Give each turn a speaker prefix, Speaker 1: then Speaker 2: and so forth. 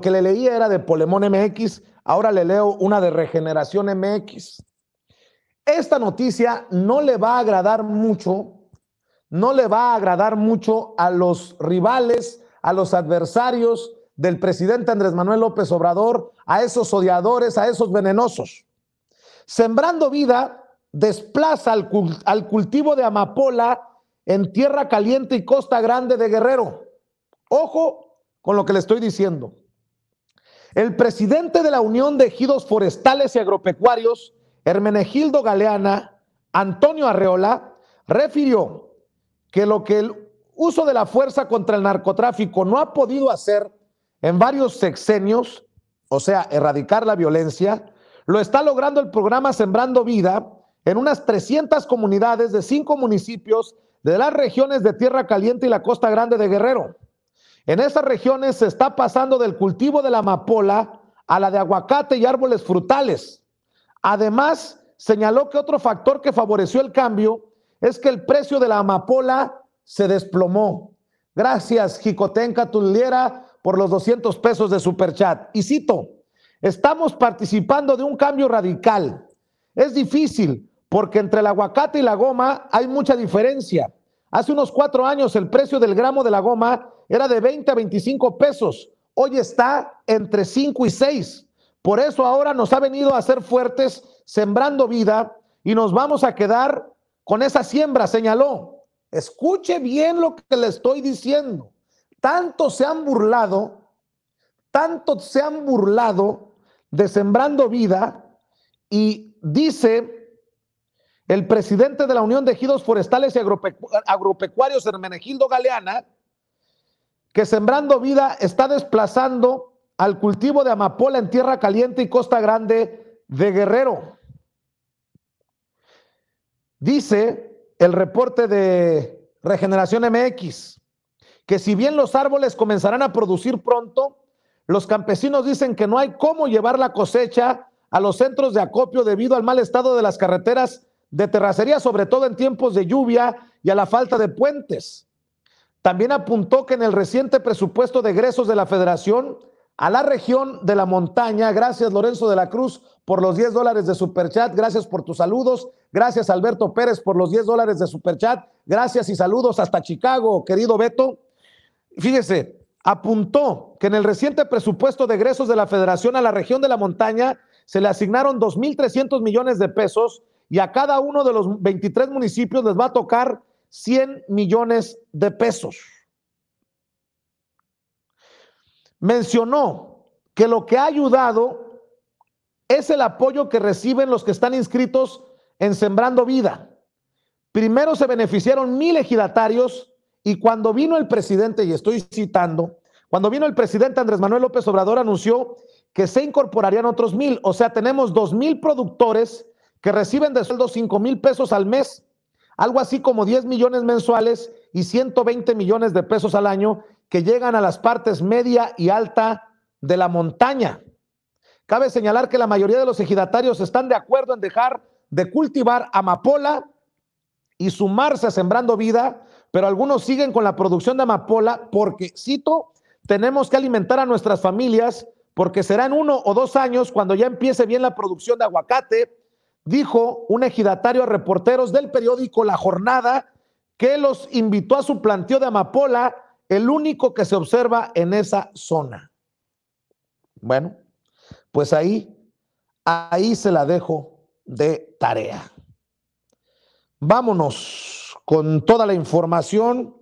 Speaker 1: que le leía era de Polemón MX, ahora le leo una de Regeneración MX. Esta noticia no le va a agradar mucho, no le va a agradar mucho a los rivales, a los adversarios del presidente Andrés Manuel López Obrador, a esos odiadores, a esos venenosos. Sembrando vida desplaza al, al cultivo de amapola en tierra caliente y costa grande de Guerrero. Ojo con lo que le estoy diciendo. El presidente de la Unión de Ejidos Forestales y Agropecuarios, Hermenegildo Galeana, Antonio Arreola, refirió que lo que el uso de la fuerza contra el narcotráfico no ha podido hacer en varios sexenios, o sea, erradicar la violencia, lo está logrando el programa Sembrando Vida en unas 300 comunidades de cinco municipios de las regiones de Tierra Caliente y la Costa Grande de Guerrero. En esas regiones se está pasando del cultivo de la amapola a la de aguacate y árboles frutales. Además, señaló que otro factor que favoreció el cambio es que el precio de la amapola se desplomó. Gracias, Jicotenca Tulliera, por los 200 pesos de Superchat. Y cito, estamos participando de un cambio radical. Es difícil porque entre el aguacate y la goma hay mucha diferencia. Hace unos cuatro años el precio del gramo de la goma era de 20 a 25 pesos. Hoy está entre 5 y 6. Por eso ahora nos ha venido a ser fuertes, sembrando vida, y nos vamos a quedar con esa siembra, señaló. Escuche bien lo que le estoy diciendo. Tanto se han burlado, tanto se han burlado de sembrando vida, y dice el presidente de la Unión de Ejidos Forestales y Agropecuarios, Hermenegildo Galeana, que Sembrando Vida está desplazando al cultivo de amapola en tierra caliente y costa grande de Guerrero. Dice el reporte de Regeneración MX que si bien los árboles comenzarán a producir pronto, los campesinos dicen que no hay cómo llevar la cosecha a los centros de acopio debido al mal estado de las carreteras de terracería, sobre todo en tiempos de lluvia y a la falta de puentes. También apuntó que en el reciente presupuesto de egresos de la Federación a la región de la montaña, gracias Lorenzo de la Cruz por los 10 dólares de Superchat, gracias por tus saludos, gracias Alberto Pérez por los 10 dólares de Superchat, gracias y saludos hasta Chicago, querido Beto. Fíjese, apuntó que en el reciente presupuesto de egresos de la Federación a la región de la montaña se le asignaron 2.300 millones de pesos y a cada uno de los 23 municipios les va a tocar 100 millones de pesos. Mencionó que lo que ha ayudado es el apoyo que reciben los que están inscritos en Sembrando Vida. Primero se beneficiaron mil ejidatarios y cuando vino el presidente, y estoy citando, cuando vino el presidente Andrés Manuel López Obrador anunció que se incorporarían otros mil, o sea, tenemos dos mil productores que reciben de sueldo 5 mil pesos al mes, algo así como 10 millones mensuales y 120 millones de pesos al año que llegan a las partes media y alta de la montaña. Cabe señalar que la mayoría de los ejidatarios están de acuerdo en dejar de cultivar amapola y sumarse a Sembrando Vida, pero algunos siguen con la producción de amapola porque, cito, tenemos que alimentar a nuestras familias porque serán uno o dos años cuando ya empiece bien la producción de aguacate, dijo un ejidatario a reporteros del periódico La Jornada que los invitó a su planteo de amapola, el único que se observa en esa zona. Bueno, pues ahí, ahí se la dejo de tarea. Vámonos con toda la información